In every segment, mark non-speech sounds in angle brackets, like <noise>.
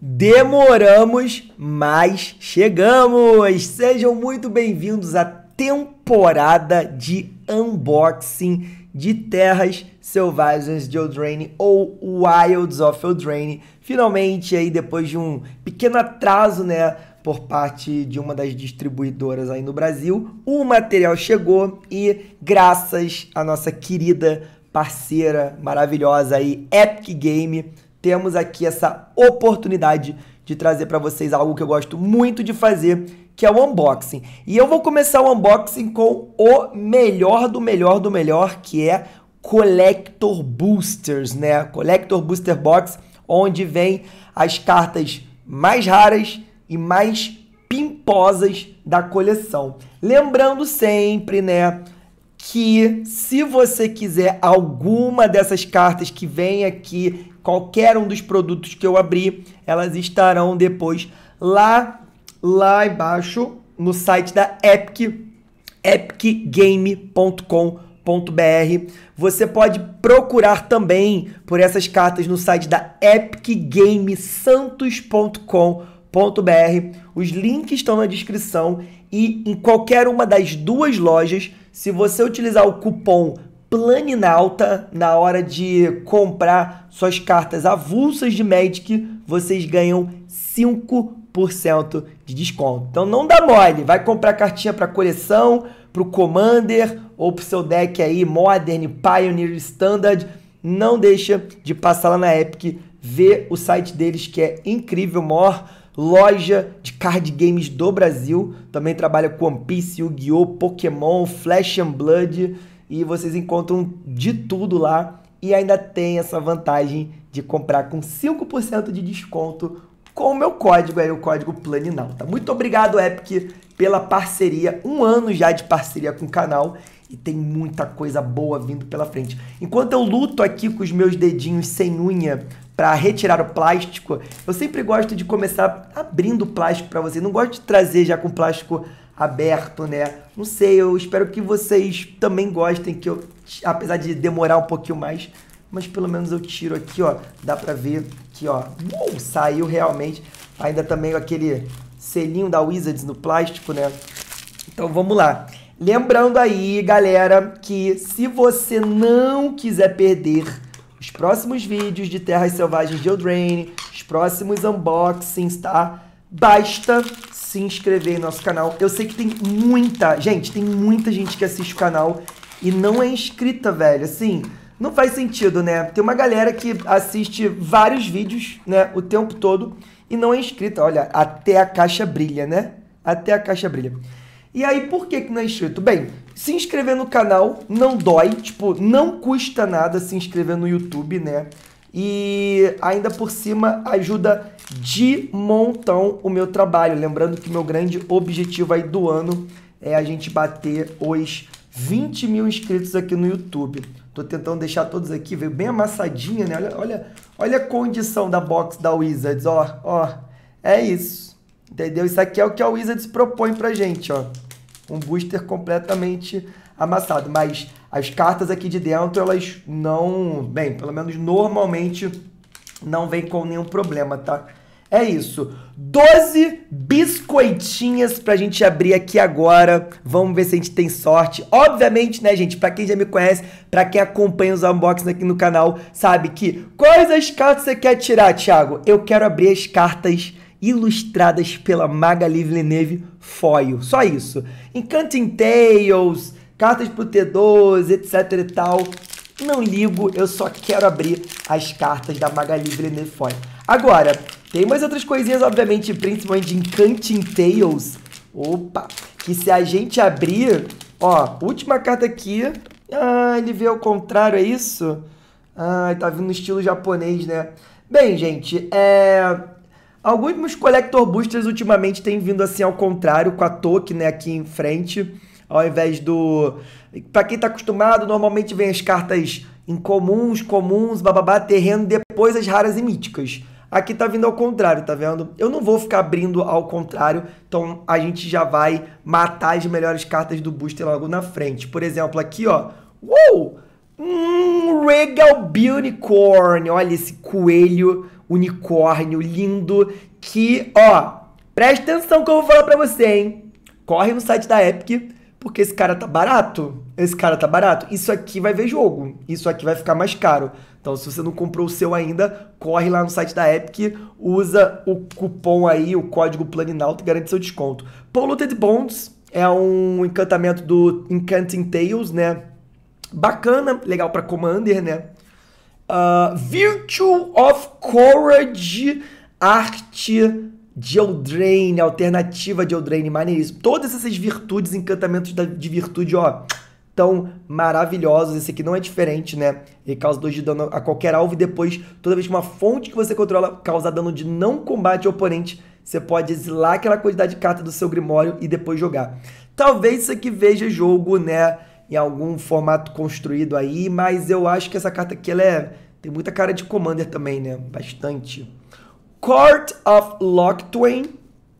demoramos, mas chegamos! Sejam muito bem-vindos à temporada de unboxing de terras selvagens de Eldraine ou Wilds of Eldraine. Finalmente, aí depois de um pequeno atraso, né, por parte de uma das distribuidoras aí no Brasil, o material chegou e graças à nossa querida parceira maravilhosa aí Epic Game temos aqui essa oportunidade de trazer para vocês algo que eu gosto muito de fazer, que é o unboxing. E eu vou começar o unboxing com o melhor do melhor do melhor, que é Collector Boosters, né? Collector Booster Box, onde vem as cartas mais raras e mais pimposas da coleção. Lembrando sempre, né, que se você quiser alguma dessas cartas que vem aqui qualquer um dos produtos que eu abrir, elas estarão depois lá, lá embaixo no site da Epic, epicgame.com.br. Você pode procurar também por essas cartas no site da epicgamesantos.com.br. Os links estão na descrição e em qualquer uma das duas lojas, se você utilizar o cupom planinalta na hora de comprar suas cartas avulsas de Magic, vocês ganham 5% de desconto. Então não dá mole, vai comprar cartinha para coleção, para o Commander ou para o seu deck aí Modern, Pioneer, Standard. Não deixa de passar lá na Epic, ver o site deles que é incrível, maior loja de card games do Brasil. Também trabalha com One Piece, Yu-Gi-Oh, Pokémon, Flash and Blood e vocês encontram de tudo lá e ainda tem essa vantagem de comprar com 5% de desconto com o meu código aí, o código Planinalta. Muito obrigado, Epic, pela parceria, um ano já de parceria com o canal e tem muita coisa boa vindo pela frente. Enquanto eu luto aqui com os meus dedinhos sem unha para retirar o plástico, eu sempre gosto de começar abrindo o plástico para você. Não gosto de trazer já com plástico aberto, né? Não sei, eu espero que vocês também gostem, que eu, apesar de demorar um pouquinho mais, mas pelo menos eu tiro aqui, ó, dá pra ver que, ó, uou, uh, saiu realmente. Ainda também aquele selinho da Wizards no plástico, né? Então vamos lá. Lembrando aí, galera, que se você não quiser perder os próximos vídeos de Terras Selvagens de Eldraine, os próximos unboxings, tá? Basta se inscrever no nosso canal. Eu sei que tem muita, gente, tem muita gente que assiste o canal e não é inscrita, velho. Assim, não faz sentido, né? Tem uma galera que assiste vários vídeos, né, o tempo todo e não é inscrita. Olha, até a caixa brilha, né? Até a caixa brilha. E aí, por que, que não é inscrito? Bem, se inscrever no canal não dói, tipo, não custa nada se inscrever no YouTube, né? e ainda por cima ajuda de montão o meu trabalho. Lembrando que meu grande objetivo aí do ano é a gente bater os 20 mil inscritos aqui no YouTube. Tô tentando deixar todos aqui, veio bem amassadinha, né? Olha, olha, olha a condição da box da Wizards, ó, ó. É isso, entendeu? Isso aqui é o que a Wizards propõe pra gente, ó. Um booster completamente amassado, mas as cartas aqui de dentro, elas não, bem, pelo menos normalmente não vem com nenhum problema, tá? É isso. 12 biscoitinhas pra gente abrir aqui agora. Vamos ver se a gente tem sorte. Obviamente, né, gente, pra quem já me conhece, pra quem acompanha os unboxings aqui no canal, sabe que quais as cartas você quer tirar, Thiago? Eu quero abrir as cartas ilustradas pela Magali Neve Foil. Só isso. Encanting Tales, cartas pro T2, etc e tal. Não ligo, eu só quero abrir as cartas da Magali Brenefone. Agora, tem mais outras coisinhas, obviamente, principalmente em Encanting Tales. Opa! Que se a gente abrir... Ó, última carta aqui. Ah, ele veio ao contrário, é isso? Ah, tá vindo no estilo japonês, né? Bem, gente, é... Alguns Collector Boosters ultimamente têm vindo assim ao contrário, com a Toque, né, aqui em frente ao invés do. Para quem está acostumado, normalmente vem as cartas incomuns, comuns, bababá, terreno, depois as raras e míticas. Aqui tá vindo ao contrário, tá vendo? Eu não vou ficar abrindo ao contrário, então a gente já vai matar as melhores cartas do booster logo na frente. Por exemplo, aqui, ó. Uou! um Regal Unicorn. Olha esse coelho unicórnio lindo que, ó, presta atenção que eu vou falar pra você, hein? Corre no site da Epic, porque esse cara tá barato, esse cara tá barato, isso aqui vai ver jogo, isso aqui vai ficar mais caro. Então, se você não comprou o seu ainda, corre lá no site da Epic, usa o cupom aí, o código Planinalto e garante seu desconto. Polluted Bonds é um encantamento do Encanting Tales, né? Bacana, legal para Commander, né? Uh, Virtue of Courage, arte Geodrain, alternativa Geodrain, maneiríssimo. Todas essas virtudes, encantamentos de virtude, ó, tão maravilhosos. Esse aqui não é diferente, né? Ele causa 2 de dano a qualquer alvo e depois, toda vez que uma fonte que você controla causa dano de não combate ao oponente, você pode exilar aquela quantidade de carta do seu Grimório e depois jogar. Talvez isso aqui veja jogo, né? Em algum formato construído aí, mas eu acho que essa carta aqui, ela é... Tem muita cara de Commander também, né? Bastante. Court of Twain,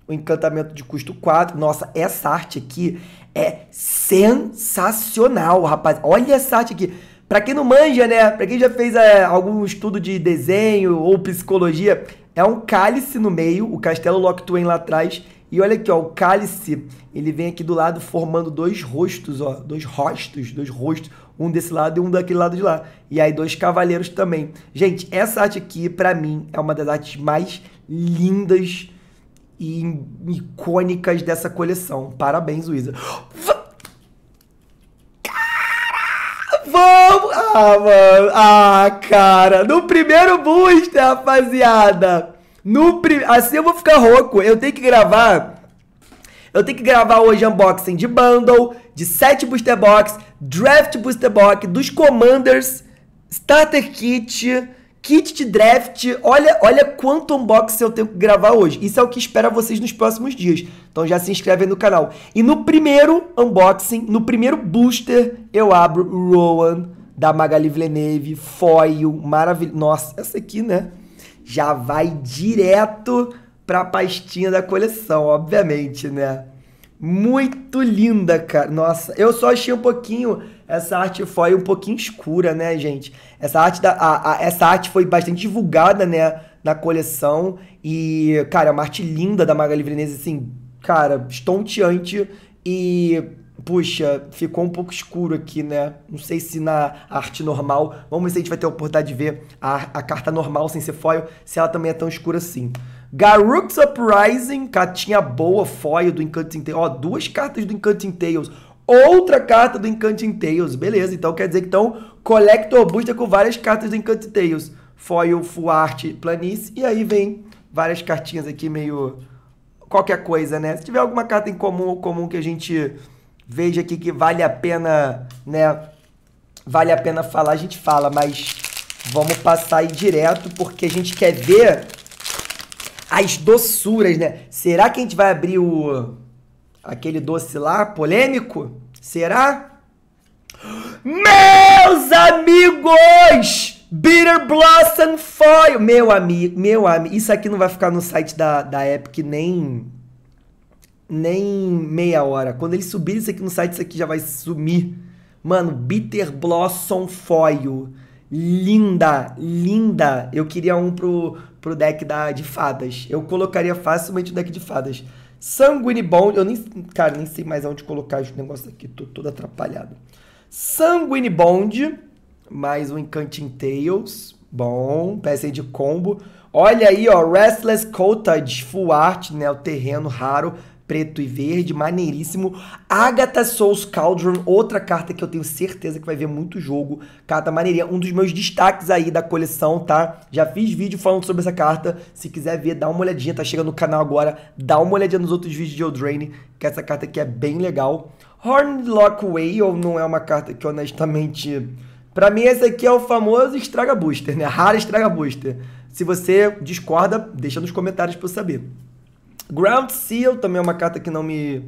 o encantamento de custo 4. Nossa, essa arte aqui é sensacional, rapaz. Olha essa arte aqui. Pra quem não manja, né? Pra quem já fez é, algum estudo de desenho ou psicologia, é um cálice no meio, o castelo Twain lá atrás. E olha aqui, ó, o cálice, ele vem aqui do lado formando dois rostos, ó, dois rostos, dois rostos um desse lado e um daquele lado de lá. E aí dois cavaleiros também. Gente, essa arte aqui, para mim, é uma das artes mais lindas e icônicas dessa coleção. Parabéns, Luísa. Vamos! Ah, mano! Ah, cara! No primeiro booster, rapaziada! No prim... Assim eu vou ficar rouco. Eu tenho que gravar eu tenho que gravar hoje unboxing de bundle, de 7 booster box, draft booster box, dos commanders, starter kit, kit de draft. Olha, olha quanto unboxing eu tenho que gravar hoje. Isso é o que espera vocês nos próximos dias. Então já se inscreve no canal. E no primeiro unboxing, no primeiro booster, eu abro Rowan da Magali Villeneuve, foil, maravilhoso. Nossa, essa aqui, né? Já vai direto para a pastinha da coleção, obviamente, né? Muito linda, cara. Nossa, eu só achei um pouquinho essa arte foi um pouquinho escura, né, gente? Essa arte, da, a, a, essa arte foi bastante divulgada, né, na coleção. E, cara, é uma arte linda da Magali Venezes, assim, cara, estonteante. E, puxa, ficou um pouco escuro aqui, né? Não sei se na arte normal. Vamos ver se a gente vai ter a oportunidade de ver a, a carta normal, sem ser foil, se ela também é tão escura assim. Garrock's Uprising, catinha boa, foil do Encanting Tales. Ó, duas cartas do Encanting Tales. Outra carta do Encanting Tales. Beleza, então quer dizer que então Collector Booster com várias cartas do Encanting Tales. Foil, Full Art, Planície. E aí vem várias cartinhas aqui meio... Qualquer coisa, né? Se tiver alguma carta em comum, comum que a gente veja aqui que vale a pena, né? Vale a pena falar, a gente fala, mas vamos passar aí direto porque a gente quer ver as doçuras, né? Será que a gente vai abrir o aquele doce lá polêmico? Será? Meus amigos! Bitter Blossom Foil! Meu amigo, meu amigo, isso aqui não vai ficar no site da, da Epic nem nem meia hora. Quando eles subirem isso aqui no site, isso aqui já vai sumir. Mano, Bitter Blossom Foil. Linda, linda. Eu queria um pro, pro deck da, de fadas. Eu colocaria facilmente o deck de fadas. Sanguinibond, eu nem, cara, nem sei mais onde colocar esse negócio aqui, tô todo atrapalhado. Sanguinibond, mais um Encanting Tales, bom, peça de combo. Olha aí, ó, Restless Cottage, full art, né, o terreno raro, preto e verde, maneiríssimo. Agatha Souls Cauldron, outra carta que eu tenho certeza que vai ver muito jogo. Carta maneirinha, um dos meus destaques aí da coleção, tá? Já fiz vídeo falando sobre essa carta. Se quiser ver, dá uma olhadinha, tá chegando no canal agora. Dá uma olhadinha nos outros vídeos de Eldraine, que essa carta aqui é bem legal. Hornlock Whale não é uma carta que honestamente... Pra mim, esse aqui é o famoso estraga booster, né? Rara estraga booster. Se você discorda, deixa nos comentários pra eu saber. Ground Seal também é uma carta que não me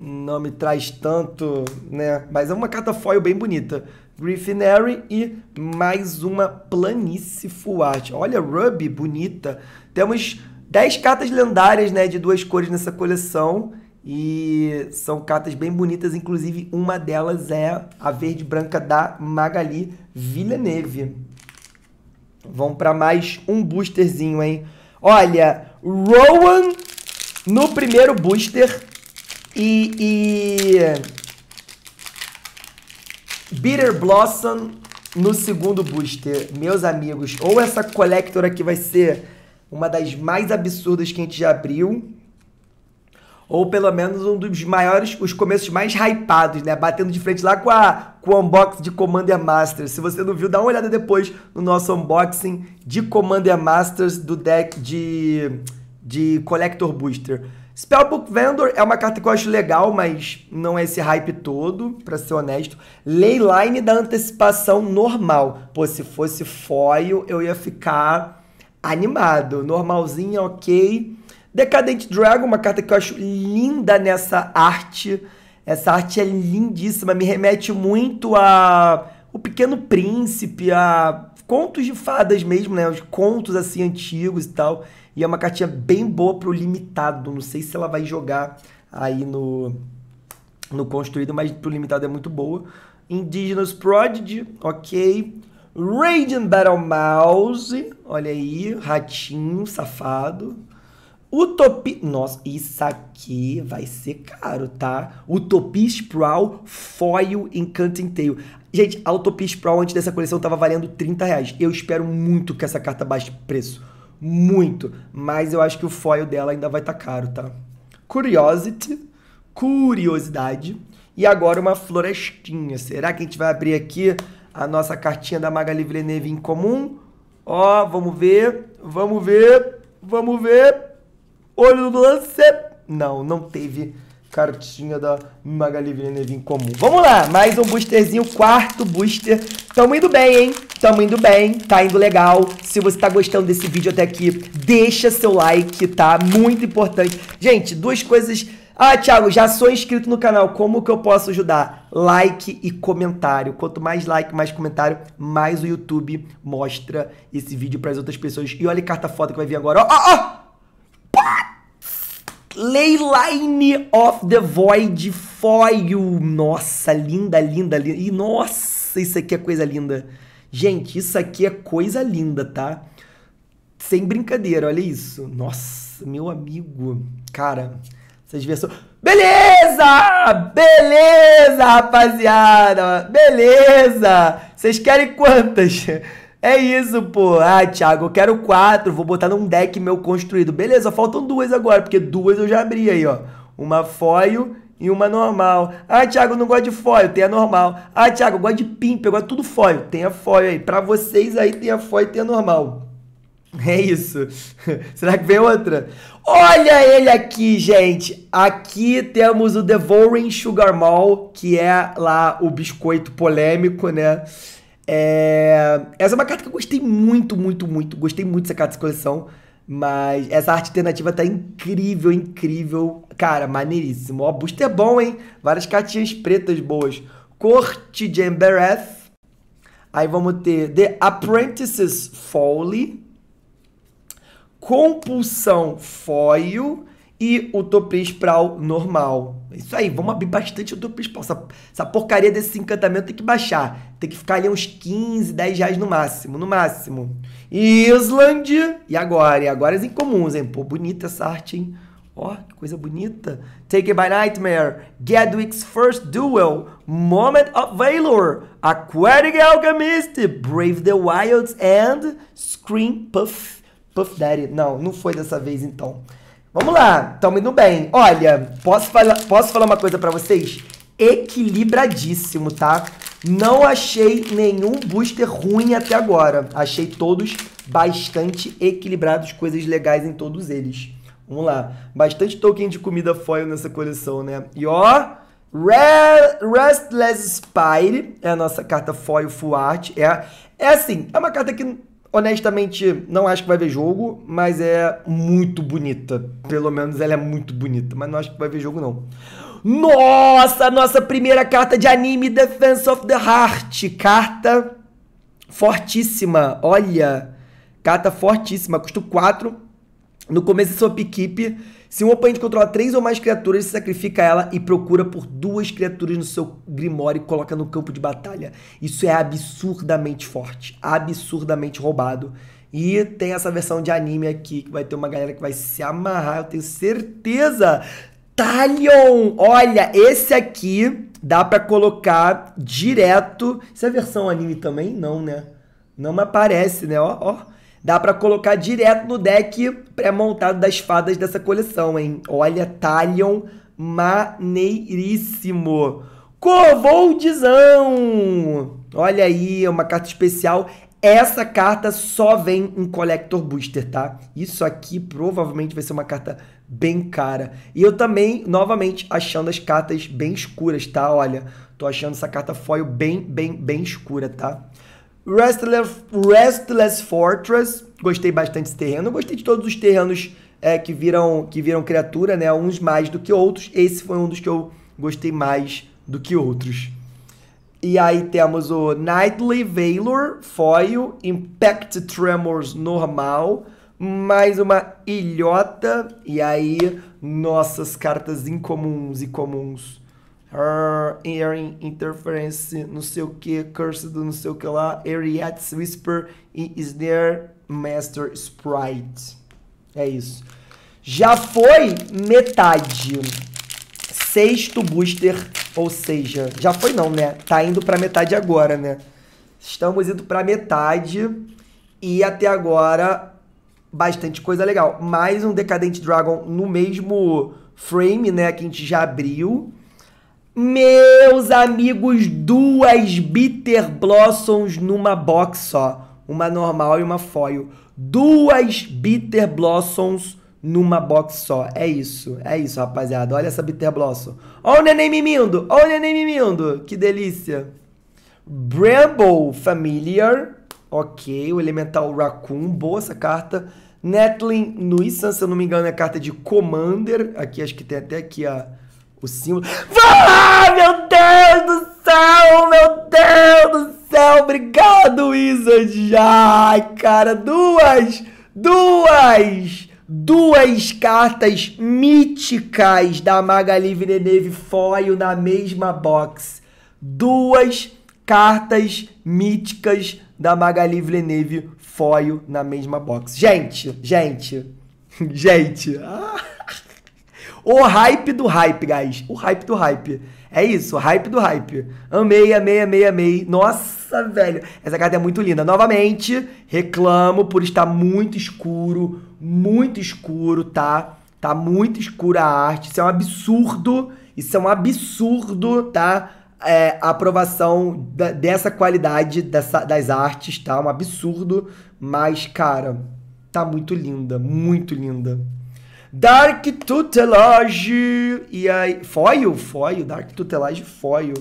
não me traz tanto, né? Mas é uma carta foil bem bonita. Griffinary e mais uma planície full art. Olha, Ruby, bonita. Temos 10 cartas lendárias, né, de duas cores nessa coleção. E são cartas bem bonitas, inclusive uma delas é a verde branca da Magali Villeneuve. Vamos para mais um boosterzinho, hein? Olha, Rowan no primeiro booster e, e Bitter Blossom no segundo booster. Meus amigos, ou essa Collector aqui vai ser uma das mais absurdas que a gente já abriu, ou pelo menos um dos maiores, os começos mais hypados, né? Batendo de frente lá com a com o unboxing de Commander Masters. Se você não viu, dá uma olhada depois no nosso unboxing de Commander Masters do deck de de Collector Booster. Spellbook Vendor é uma carta que eu acho legal, mas não é esse hype todo, para ser honesto. Leyline da antecipação normal. Pô, se fosse foil, eu ia ficar animado. normalzinho ok. Decadent Dragon, uma carta que eu acho linda nessa arte. Essa arte é lindíssima, me remete muito a O Pequeno Príncipe, a contos de fadas mesmo, né? Os contos assim antigos e tal. E é uma cartinha bem boa pro limitado. Não sei se ela vai jogar aí no no construído, mas pro limitado é muito boa. Indigenous Prodigy, ok. Radiant Battle Mouse, olha aí, ratinho safado, Utopi... Nossa, isso aqui vai ser caro, tá? Utopia Sproul Foil Encanting Tale. Gente, a Utopia Sproul antes dessa coleção tava valendo 30 reais. Eu espero muito que essa carta baixe preço. Muito. Mas eu acho que o foil dela ainda vai estar tá caro, tá? Curiosity. Curiosidade. E agora uma florestinha. Será que a gente vai abrir aqui a nossa cartinha da Magali Villeneuve em comum? Ó, vamos ver. Vamos ver. Vamos ver. Olho do lance. Não, não teve cartinha da Magali Villeneuve em comum. Vamos lá, mais um boosterzinho, quarto booster. Tamo indo bem, hein? Tamo indo bem, tá indo legal. Se você tá gostando desse vídeo até aqui, deixa seu like, tá? Muito importante. Gente, duas coisas... Ah, Thiago, já sou inscrito no canal, como que eu posso ajudar? Like e comentário. Quanto mais like, mais comentário, mais o YouTube mostra esse vídeo para as outras pessoas. E olha a carta foda que vai vir agora. Ó, ó, ó! Leyline of the Void Foil. Nossa, linda, linda, linda. E nossa, isso aqui é coisa linda. Gente, isso aqui é coisa linda, tá? Sem brincadeira, olha isso. Nossa, meu amigo. Cara, vocês versões. Beleza! Beleza, rapaziada! Beleza! Vocês querem quantas? É isso, pô. Ah, Thiago, eu quero quatro, vou botar num deck meu construído. Beleza, faltam duas agora, porque duas eu já abri aí, ó. Uma foil e uma normal. Ah, Thiago, não gosto de foil, tem a normal. Ah, Thiago, eu gosto de pimp, eu gosto de tudo foil, tem a foil aí. Pra vocês aí tem a foil e tem a normal. É isso. <laughs> Será que vem outra? Olha ele aqui, gente. Aqui temos o Devouring Sugar Mall, que é lá o biscoito polêmico, né? É... Essa é uma carta que eu gostei muito, muito, muito. Gostei muito dessa carta de coleção. Mas essa arte alternativa tá incrível, incrível. Cara, maneiríssimo. Ó, booster é bom, hein? Várias cartinhas pretas boas. Corte de Embereth. Aí vamos ter The Apprentice's Folly. Compulsão Foil. E o Topri Sprawl normal. Isso aí, vamos abrir bastante o do principal. Essa, essa, porcaria desse encantamento tem que baixar. Tem que ficar ali uns 15, 10 reais no máximo, no máximo. Island. E agora? E agora as incomuns, hein? Pô, bonita essa arte, hein? Ó, oh, que coisa bonita. Taken by Nightmare. Gadwick's First Duel. Moment of Valor. Aquatic Alchemist. Brave the Wilds and Scream Puff. Puff Daddy. Não, não foi dessa vez então. Vamos lá, tamo indo bem. Olha, posso, posso falar uma coisa para vocês? Equilibradíssimo, tá? Não achei nenhum booster ruim até agora. Achei todos bastante equilibrados, coisas legais em todos eles. Vamos lá. Bastante token de comida foil nessa coleção, né? E ó, Restless Spire é a nossa carta foil full art. É, é assim, é uma carta que honestamente, não acho que vai ver jogo, mas é muito bonita. Pelo menos ela é muito bonita, mas não acho que vai ver jogo, não. Nossa, nossa primeira carta de anime, Defense of the Heart. Carta fortíssima, olha. Carta fortíssima, custo 4. No começo é sua equipe se um oponente controla três ou mais criaturas, se sacrifica ela e procura por duas criaturas no seu grimório e coloca no campo de batalha. Isso é absurdamente forte, absurdamente roubado. E tem essa versão de anime aqui, que vai ter uma galera que vai se amarrar, eu tenho certeza. Talion! Olha, esse aqui dá para colocar direto. Isso é versão anime também? Não, né? Não me aparece, né? Ó, ó. Dá para colocar direto no deck pré-montado das fadas dessa coleção, hein? Olha, Talion maneiríssimo. Covoldizão! Olha aí, uma carta especial. Essa carta só vem em Collector Booster, tá? Isso aqui provavelmente vai ser uma carta bem cara. E eu também, novamente, achando as cartas bem escuras, tá? Olha, tô achando essa carta foil bem, bem, bem escura, tá? Restless, Restless Fortress, gostei bastante desse terreno. Gostei de todos os terrenos é, que viram que viram criatura, né? Uns mais do que outros. Esse foi um dos que eu gostei mais do que outros. E aí temos o Nightly Valor, Foil, Impact Tremors normal, mais uma ilhota. E aí nossas cartas incomuns e comuns her hearing interference, não sei o que, cursed, não sei o que lá, Ariad's whisper e is there master sprite. É isso. Já foi metade. Sexto booster, ou seja, já foi não, né? Tá indo para metade agora, né? Estamos indo para metade e até agora bastante coisa legal. Mais um Decadent Dragon no mesmo frame, né, que a gente já abriu. Meus amigos, duas Bitter Blossoms numa box só. Uma normal e uma foil. Duas Bitter Blossoms numa box só. É isso, é isso, rapaziada. Olha essa Bitter Blossom. Olha o neném mimindo, olha o neném mimindo. Que delícia. Bramble Familiar. Ok, o Elemental Raccoon. Boa essa carta. Netlin Nuisance, se eu não me engano, é carta de Commander. Aqui, acho que tem até aqui a o símbolo. Ah, meu Deus do céu! Meu Deus do céu! Obrigado, Wizard! Ai, cara, duas! Duas! Duas cartas míticas da Magali Villeneuve Foil na mesma box. Duas cartas míticas da Magali Villeneuve Foil na mesma box. Gente, gente, <laughs> gente. Ah. O hype do hype, guys. O hype do hype. É isso, o hype do hype. Amei, amei, amei, amei. Nossa, velho. Essa carta é muito linda. Novamente, reclamo por estar muito escuro, muito escuro, tá? Tá muito escura a arte. Isso é um absurdo. Isso é um absurdo, tá? É, a aprovação da, dessa qualidade dessa, das artes, tá? Um absurdo. Mas, cara, tá muito linda, muito linda. Dark Tutelage. E aí. Foil? Foil. Dark Tutelage Foil.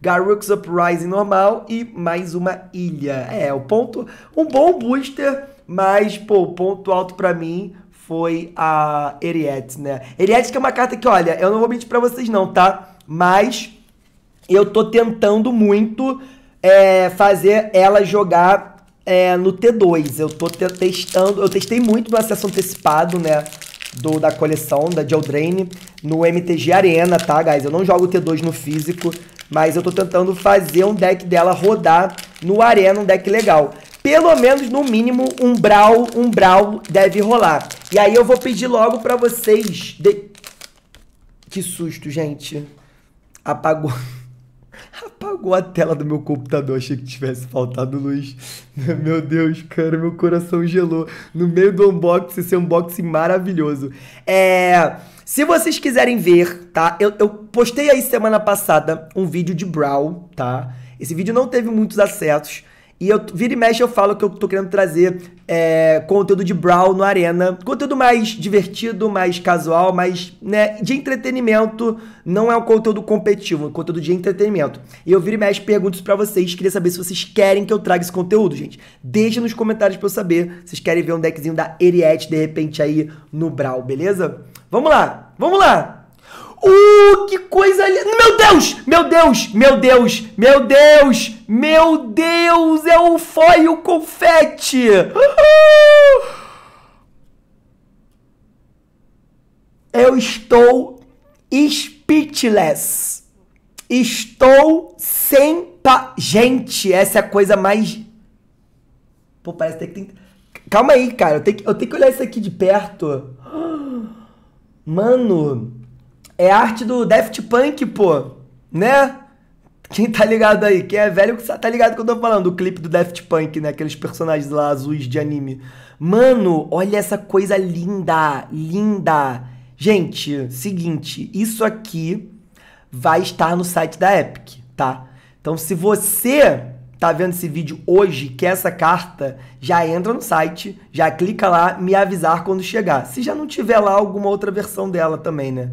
Garrux Uprising normal e mais uma ilha. É, o ponto. Um bom booster, mas, pô, o ponto alto para mim foi a Eriette, né? Eriette que é uma carta que, olha, eu não vou mentir para vocês não, tá? Mas eu tô tentando muito é, fazer ela jogar é, no T2. Eu tô testando, eu testei muito no acesso antecipado, né? do, da coleção da Geldraine no MTG Arena, tá, guys? Eu não jogo T2 no físico, mas eu tô tentando fazer um deck dela rodar no Arena, um deck legal. Pelo menos, no mínimo, um Brawl, um Brawl deve rolar. E aí eu vou pedir logo pra vocês... De... Que susto, gente. Apagou... <laughs> Apagou a tela do meu computador, achei que tivesse faltado luz. Meu Deus, cara, meu coração gelou. No meio do unboxing, esse é unboxing maravilhoso. É. Se vocês quiserem ver, tá? Eu, eu postei aí semana passada um vídeo de Brow, tá? Esse vídeo não teve muitos acessos, e eu vira e mexe, eu falo que eu tô querendo trazer é, conteúdo de Brawl no Arena. Conteúdo mais divertido, mais casual, mais né, de entretenimento. Não é um conteúdo competitivo, é um conteúdo de entretenimento. E eu viro e mexe, pergunto pra vocês. Queria saber se vocês querem que eu traga esse conteúdo, gente. Deixa nos comentários pra eu saber. Vocês querem ver um deckzinho da Eriette de repente aí no Brawl, beleza? Vamos lá, vamos lá! Uh, que coisa linda! Meu Deus! Meu Deus! Meu Deus! Meu Deus! Meu Deus! É o foi o confete! Uhul. Eu estou speechless. Estou sem pa... Gente, essa é a coisa mais... Pô, parece que tem... Calma aí, cara. Eu tenho que, eu tenho que olhar isso aqui de perto. Mano... É arte do Daft Punk, pô. Né? Quem tá ligado aí? Quem é velho tá ligado que eu tô falando. O clipe do Daft Punk, né? Aqueles personagens lá azuis de anime. Mano, olha essa coisa linda. Linda. Gente, seguinte. Isso aqui vai estar no site da Epic, tá? Então, se você tá vendo esse vídeo hoje, que essa carta, já entra no site, já clica lá, me avisar quando chegar. Se já não tiver lá alguma outra versão dela também, né?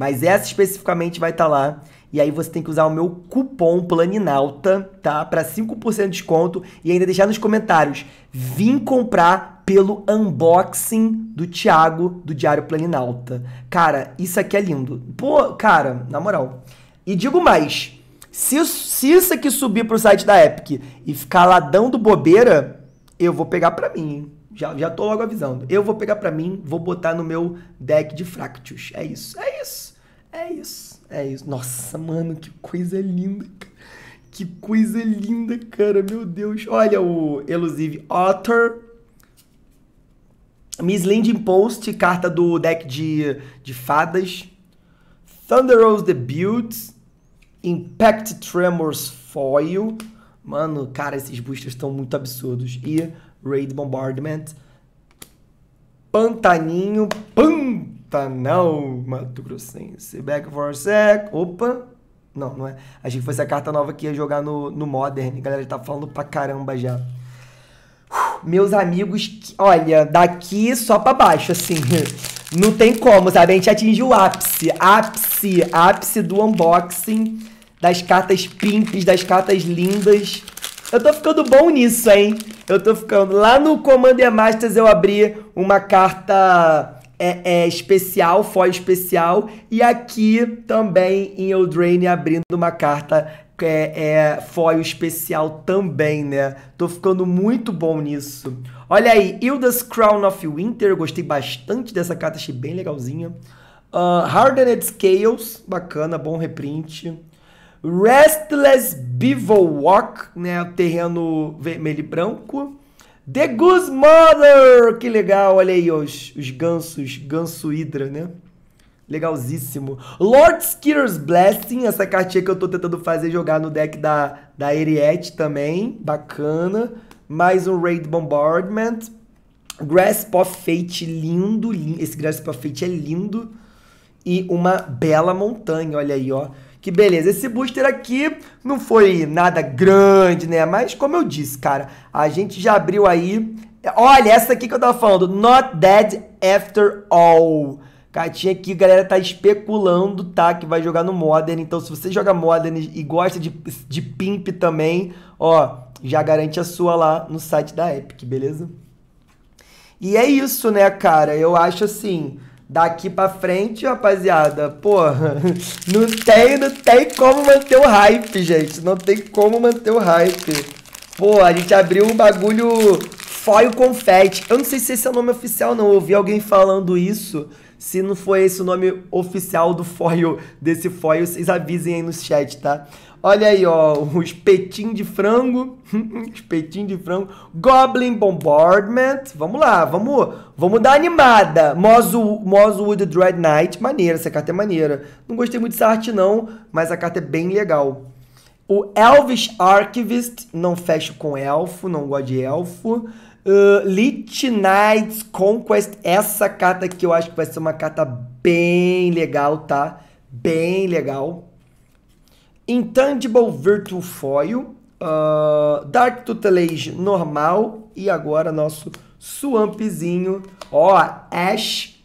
Mas essa especificamente vai estar tá lá. E aí você tem que usar o meu cupom Planinalta, tá? Para 5% de desconto e ainda deixar nos comentários: "Vim comprar pelo unboxing do Thiago do Diário Planinalta". Cara, isso aqui é lindo. Pô, cara, na moral. E digo mais, se, se isso aqui subir pro site da Epic e ficar ladão do bobeira, eu vou pegar para mim. Já, já tô logo avisando. Eu vou pegar para mim, vou botar no meu deck de Fractus. É isso. É isso. É isso, é isso. Nossa, mano, que coisa linda, Que coisa linda, cara, meu Deus. Olha o Elusive Otter. Miss Landing Post, carta do deck de, de fadas. Thunder Rose Debut. Impact Tremors Foil. Mano, cara, esses boosters estão muito absurdos. E Raid Bombardment. Pantaninho. Pum! Pantanal Mato Grossense. Back for sec. Opa! Não, não é. Achei que fosse a carta nova que ia jogar no, no Modern. galera tá falando pra caramba já. meus amigos, olha, daqui só pra baixo, assim. <laughs> Não tem como, sabe? A gente atingiu o ápice. Ápice, ápice do unboxing. Das cartas prints, das cartas lindas. Eu tô ficando bom nisso, hein? Eu tô ficando. Lá no Commander Masters eu abri uma carta é, é, especial, foil especial. E aqui também em Eldraine abrindo uma carta é, é, foil especial também, né? Tô ficando muito bom nisso. Olha aí, Hilda's Crown of Winter, gostei bastante dessa carta, achei bem legalzinha. Uh, Hardened Scales, bacana, bom reprint. Restless Bivouac, né? Terreno vermelho e branco. The Goose Mother! Que legal, olha aí os, os gansos, ganso hidra, né? Legalzíssimo. Lord Skitter's Blessing, essa cartinha que eu tô tentando fazer jogar no deck da, da Eriette também, bacana. Mais um Raid Bombardment. Grasp of Fate, lindo, lindo. Esse Grasp of Fate é lindo. E uma bela montanha, olha aí, ó. Que beleza, esse booster aqui não foi nada grande, né? Mas como eu disse, cara, a gente já abriu aí. Olha, essa aqui que eu tava falando, Not Dead After All. Cartinha que a galera tá especulando, tá? Que vai jogar no Modern. Então, se você joga Modern e gosta de, de Pimp também, ó, já garante a sua lá no site da Epic, beleza? E é isso, né, cara? Eu acho assim. Daqui pra frente, rapaziada, porra, <laughs> não tem, não tem como manter o hype, gente. Não tem como manter o hype. Pô, a gente abriu um bagulho foil confete. Eu não sei se esse é o nome oficial, não. Eu ouvi alguém falando isso. Se não foi esse o nome oficial do foil, desse foil, vocês avisem aí no chat, tá? Olha aí, ó, o espetinho de frango, <laughs> espetinho de frango, Goblin Bombardment, vamos lá, vamos, vamos dar animada. Mosswood Dread Knight, maneira, essa carta é maneira. Não gostei muito dessa arte não, mas a carta é bem legal. O Elvish Archivist, não fecho com elfo, não gosto de elfo. Uh, Lich Knights Conquest, essa carta aqui eu acho que vai ser uma carta bem legal, tá? Bem legal. Intangible Virtual Foil, uh, Dark Tutelage normal e agora nosso Swampzinho, ó, Ash.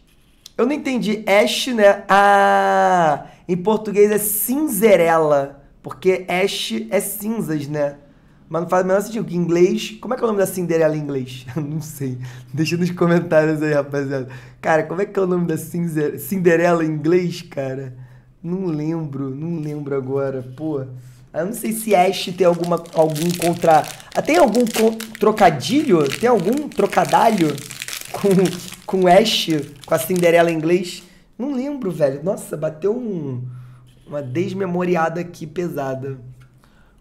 Eu não entendi, Ash, né? Ah, em português é cinzerela, porque Ash é cinzas, né? Mas não faz o menor sentido, que em inglês... Como é que é o nome da Cinderela em inglês? <laughs> Eu não sei. Deixa nos comentários aí, rapaziada. Cara, como é que é o nome da cinzer... Cinderela em inglês, cara? Não lembro, não lembro agora, pô. Eu ah, não sei se Ash tem alguma, algum contra. Ah, tem algum trocadilho? Tem algum trocadalho com, com Ash, com a Cinderela em inglês? Não lembro, velho. Nossa, bateu um, uma desmemoriada aqui pesada.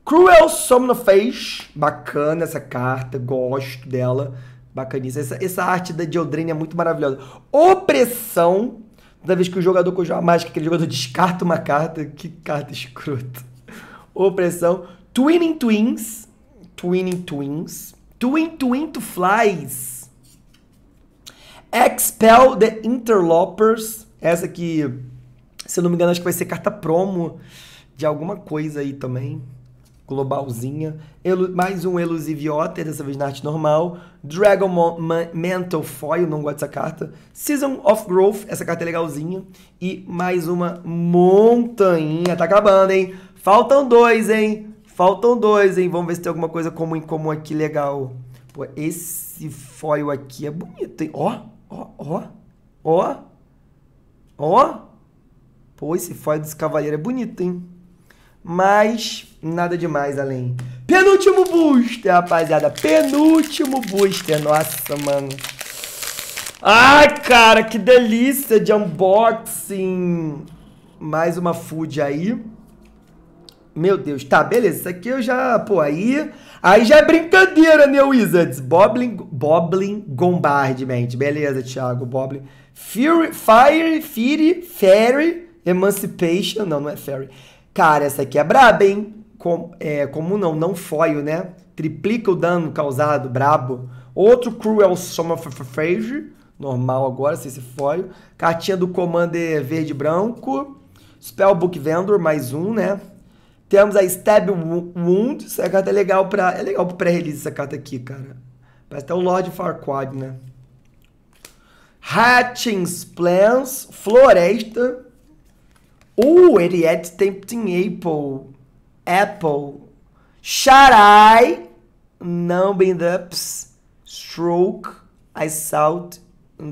Cruel Somnofage. Bacana essa carta, gosto dela. Bacaníssima. Essa, essa arte da Diodraine é muito maravilhosa. Opressão. Toda vez que o jogador com a mágica, aquele jogador descarta uma carta. Que carta escrota. Opressão. Twinning Twins. Twinning Twins. Twin Twin to Flies. Expel the Interlopers. Essa aqui, se eu não me engano, acho que vai ser carta promo de alguma coisa aí também globalzinha. Elu mais um Otter, dessa vez na arte normal. Dragon Mo Man Mantle Foil, não gosto dessa carta. Season of Growth, essa carta é legalzinha. E mais uma montanha. Tá acabando, hein? Faltam dois, hein? Faltam dois, hein? Vamos ver se tem alguma coisa comum em comum aqui legal. Pô, esse foil aqui é bonito, hein? Ó, ó, ó, ó, ó. Pô, esse foil desse cavaleiro é bonito, hein? mas nada demais além. Penúltimo booster, rapaziada. Penúltimo booster. Nossa, mano. Ai, cara, que delícia de unboxing. Mais uma food aí. Meu Deus, tá, beleza. Isso aqui eu já, pô, aí... Aí já é brincadeira, né, Wizards? Boblin, Boblin Bombardment. Beleza, Thiago, Boblin. Fury, Fire, Fury, Fairy, Emancipation. Não, não é Fairy. Cara, essa aqui é braba, hein? Com, é, não, não foil, né? Triplica o dano causado, brabo. Outro Cruel é Summer Fraser, normal agora, sem esse foil. Cartinha do Commander verde branco. Spellbook Vendor, mais um, né? Temos a Stab Wound. Essa carta é legal pra, é legal pra pré-release essa carta aqui, cara. Parece até o Lord Farquaad, né? Hatching Plans, Floresta. Uh, ele é de tempo Apple. Apple. Sharai. Não bend ups. Stroke. I salt. Hum,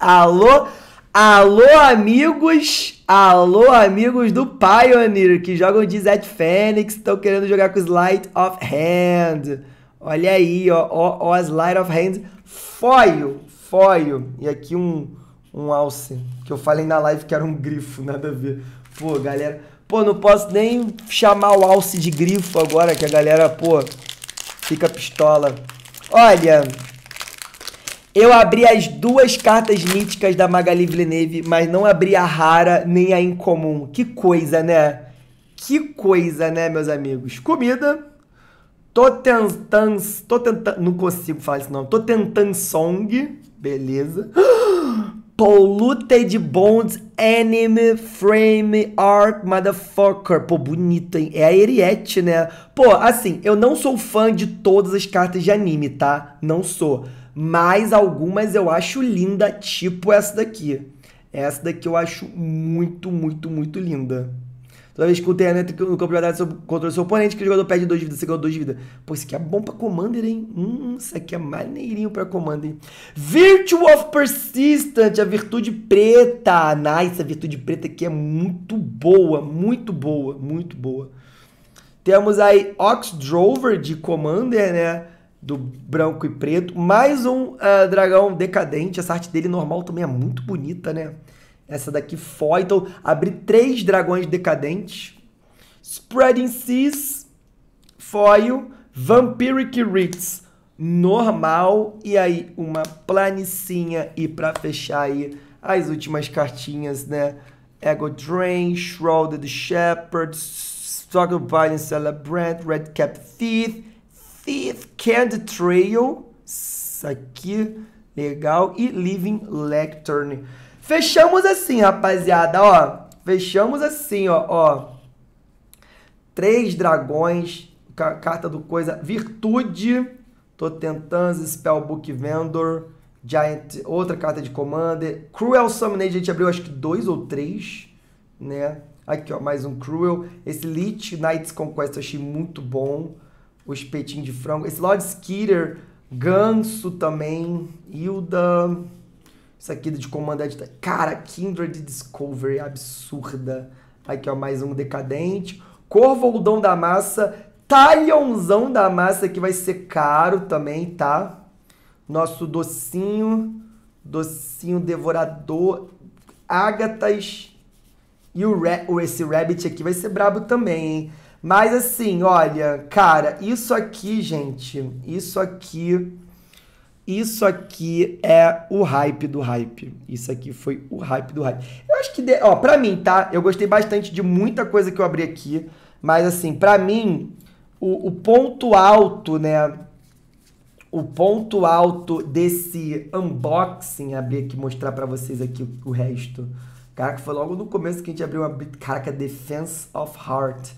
alô? Alô, amigos! Alô, amigos do Pioneer que jogam de Zed Fênix, estão querendo jogar com Slide of Hand. Olha aí, ó, ó, ó Slide of Hand foil, foil. E aqui um, um alce, que eu falei na live que era um grifo, <laughs> nada a ver. Pô, galera, pô, não posso nem chamar o alce de grifo agora, que a galera, pô, fica pistola. Olha, eu abri as duas cartas míticas da Magali Villeneuve, mas não abri a rara nem a incomum. Que coisa, né? Que coisa, né, meus amigos? Comida. Tô tentando. Tô tentando. Não consigo falar esse nome. Tô tentando song. Beleza. <gasps> Ah! Polluted Bonds Anime Frame Art Motherfucker. Pô, bonito, hein? É a Eriette, né? Pô, assim, eu não sou fã de todas as cartas de anime, tá? Não sou. Mas algumas eu acho linda, tipo essa daqui. Essa daqui eu acho muito, muito, muito linda. Toda vez que o terreno entra no campo de é batalha sob controle seu oponente, que o jogador perde 2 de vida, você ganha 2 de vida. Pô, isso aqui é bom pra Commander, hein? Hum, isso aqui é maneirinho pra Commander. Virtue of Persistent, a virtude preta. Nice, a virtude preta aqui é muito boa, muito boa, muito boa. Temos aí ox drover de Commander, né? do branco e preto. Mais um uh, dragão decadente. Essa arte dele normal também é muito bonita, né? Essa daqui, Então, Abri três dragões decadentes. Spreading Seas, Foil, Vampiric Ritz, normal. E aí, uma planicinha. E para fechar aí as últimas cartinhas, né? Ego Drain, Shrouded Shepherd, Struggle Violence Celebrant, Red Cap Thief, Thief Candy Trail, isso aqui, legal, e Living Lectern. Fechamos assim, rapaziada, ó. Fechamos assim, ó, ó. Três dragões, carta do coisa, virtude. Totentans, Spellbook Vendor, Giant, outra carta de Commander. Cruel Summonage, a gente abriu acho que dois ou três, né? Aqui, ó, mais um Cruel. Esse Lich Knights Conquest eu achei muito bom. O espetinho de frango. Esse Lord Skitter, Ganso também, Hilda... Isso aqui de comandante. É cara, Kindred Discovery absurda. Aqui, ó, é mais um decadente. Corvoldão da massa. talionzão da massa, que vai ser caro também, tá? Nosso docinho. Docinho devorador. Ágatas. E o ra esse rabbit aqui vai ser brabo também, hein? Mas assim, olha, cara, isso aqui, gente, isso aqui isso aqui é o hype do hype. Isso aqui foi o hype do hype. Eu acho que, de... ó, pra mim, tá? Eu gostei bastante de muita coisa que eu abri aqui. Mas, assim, pra mim, o, o ponto alto, né? O ponto alto desse unboxing, abrir aqui, mostrar para vocês aqui o, o resto. Caraca, foi logo no começo que a gente abriu uma. Caraca, Defense of Heart.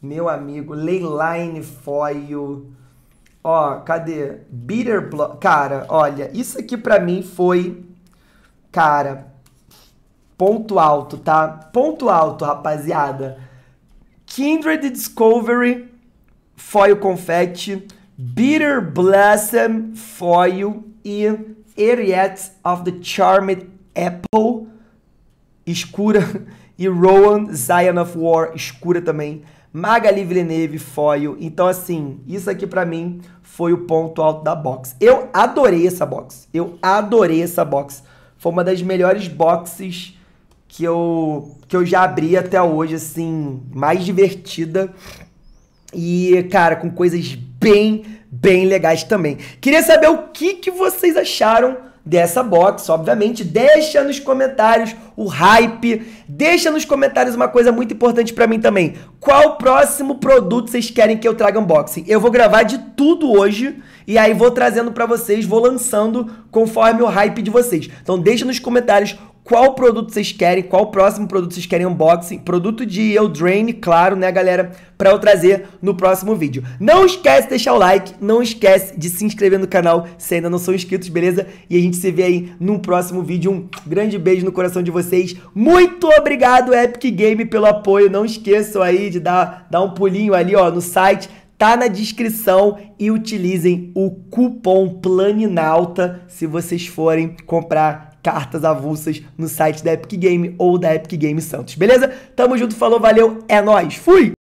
Meu amigo, Leyline Foil. Ó, cadê? Bitter Blood. Cara, olha, isso aqui pra mim foi. Cara, ponto alto, tá? Ponto alto, rapaziada. Kindred Discovery, foil confete. Bitter Blossom, foil. E Ariette of the Charmed Apple, escura. <laughs> E Rowan, Zion of War, escura também. Magali Villeneuve, Foil. Então, assim, isso aqui para mim foi o ponto alto da box. Eu adorei essa box. Eu adorei essa box. Foi uma das melhores boxes que eu, que eu já abri até hoje, assim, mais divertida. E, cara, com coisas bem, bem legais também. Queria saber o que, que vocês acharam dessa box, obviamente. Deixa nos comentários o hype, deixa nos comentários uma coisa muito importante para mim também. Qual próximo produto vocês querem que eu traga unboxing? Eu vou gravar de tudo hoje e aí vou trazendo para vocês, vou lançando conforme o hype de vocês. Então deixa nos comentários qual produto vocês querem, qual próximo produto vocês querem unboxing, produto de Eldrain, claro, né, galera, para eu trazer no próximo vídeo. Não esquece de deixar o like, não esquece de se inscrever no canal se ainda não são inscritos, beleza? E a gente se vê aí num próximo vídeo. Um grande beijo no coração de vocês. Muito obrigado, Epic Game, pelo apoio. Não esqueçam aí de dar, dar um pulinho ali, ó, no site tá na descrição e utilizem o cupom Planinalta se vocês forem comprar cartas avulsas no site da Epic Game ou da Epic Game Santos, beleza? Tamo junto, falou, valeu, é nós. Fui.